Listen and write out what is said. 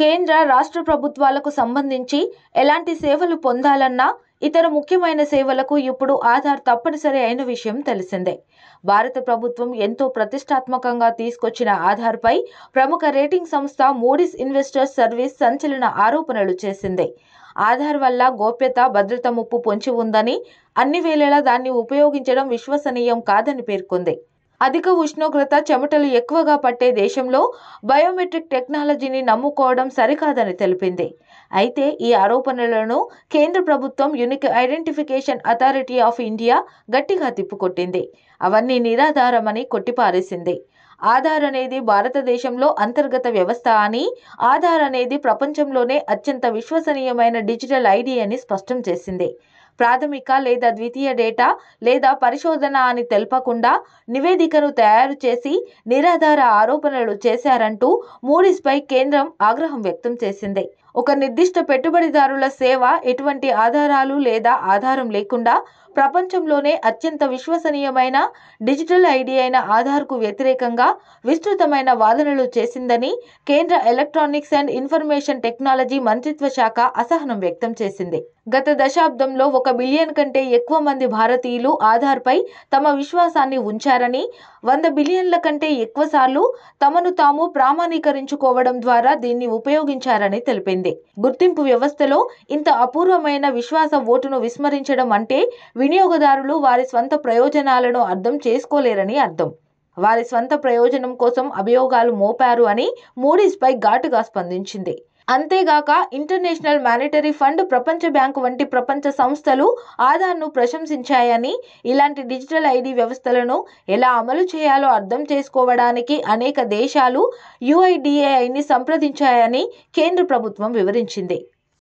కేంద్ర రాష్ట్ర ప్రభుత్వాలకు సంబంధించి ఎలాంటి సేవలు పొందాలన్నా ఇతర ముఖ్యమైన సేవలకు ఇప్పుడు ఆధార్ తప్పనిసరి అయిన విషయం తెలిసిందే భారత ప్రభుత్వం ఎంతో ప్రతిష్టాత్మకంగా తీసుకొచ్చిన ఆధార్పై ప్రముఖ రేటింగ్ సంస్థ మూడీస్ ఇన్వెస్టర్స్ సర్వీస్ సంచలన ఆరోపణలు చేసింది ఆధార్ వల్ల గోప్యత భద్రత ముప్పు పొంచి ఉందని అన్ని వేళలా దాన్ని ఉపయోగించడం విశ్వసనీయం కాదని పేర్కొంది అధిక ఉష్ణోగ్రత చెమటలు ఎక్కువగా పట్టే దేశంలో బయోమెట్రిక్ టెక్నాలజీని నమ్ముకోవడం సరికాదని తెలిపింది అయితే ఈ ఆరోపణలను కేంద్ర ప్రభుత్వం unique identification authority of India గట్టిగా తిప్పుకొట్టింది అవన్నీ నిరాధారమని కొట్టిపారేసింది ఆధార్ అనేది భారతదేశంలో అంతర్గత వ్యవస్థ అని ఆధార్ అనేది ప్రపంచంలోనే అత్యంత విశ్వసనీయమైన డిజిటల్ ఐడి అని స్పష్టం చేసింది ప్రాథమిక లేదా ద్వితీయ డేటా లేదా పరిశోధన అని తెలపకుండా నివేదికను తయారు చేసి నిరాధార ఆరోపణలు చేశారంటూ మూడీస్పై కేంద్రం ఆగ్రహం వ్యక్తం చేసింది ఒక నిర్దిష్ట పెట్టుబడిదారుల సేవ ఎటువంటి ఆధారాలు లేదా ఆధారం లేకుండా ప్రపంచంలోనే అత్యంత విశ్వసనీయమైన డిజిటల్ ఐడి అయిన ఆధార్కు వ్యతిరేకంగా విస్తృతమైన వాదనలు చేసిందని కేంద్ర ఎలక్ట్రానిక్స్ అండ్ ఇన్ఫర్మేషన్ టెక్నాలజీ మంత్రిత్వ శాఖ అసహనం వ్యక్తం చేసింది గత దశాబ్దంలో ఒక బిలియన్ కంటే ఎక్కువ మంది భారతీయులు ఆధార్పై తమ విశ్వాసాన్ని ఉంచారని వంద బిలియన్ల కంటే ఎక్కువసార్లు తమను తాము ప్రామాణీకరించుకోవడం ద్వారా దీన్ని ఉపయోగించారని తెలిపింది చేసిందే గుర్తింపు వ్యవస్థలో ఇంత అపూర్వమైన విశ్వాస ఓటును విస్మరించడం అంటే వినియోగదారులు వారి స్వంత ప్రయోజనాలను అర్థం చేసుకోలేరని అర్థం వారి స్వంత ప్రయోజనం కోసం అభియోగాలు మోపారు అని మూడీస్పై ఘాటుగా స్పందించింది అంతేగాక ఇంటర్నేషనల్ మానిటరీ ఫండ్ ప్రపంచ బ్యాంకు వంటి ప్రపంచ సంస్థలు ఆధార్ను ప్రశంసించాయని ఇలాంటి డిజిటల్ ఐడి వ్యవస్థలను ఎలా అమలు చేయాలో అర్థం చేసుకోవడానికి అనేక దేశాలు యుఐడిఏఐని సంప్రదించాయని కేంద్ర ప్రభుత్వం వివరించింది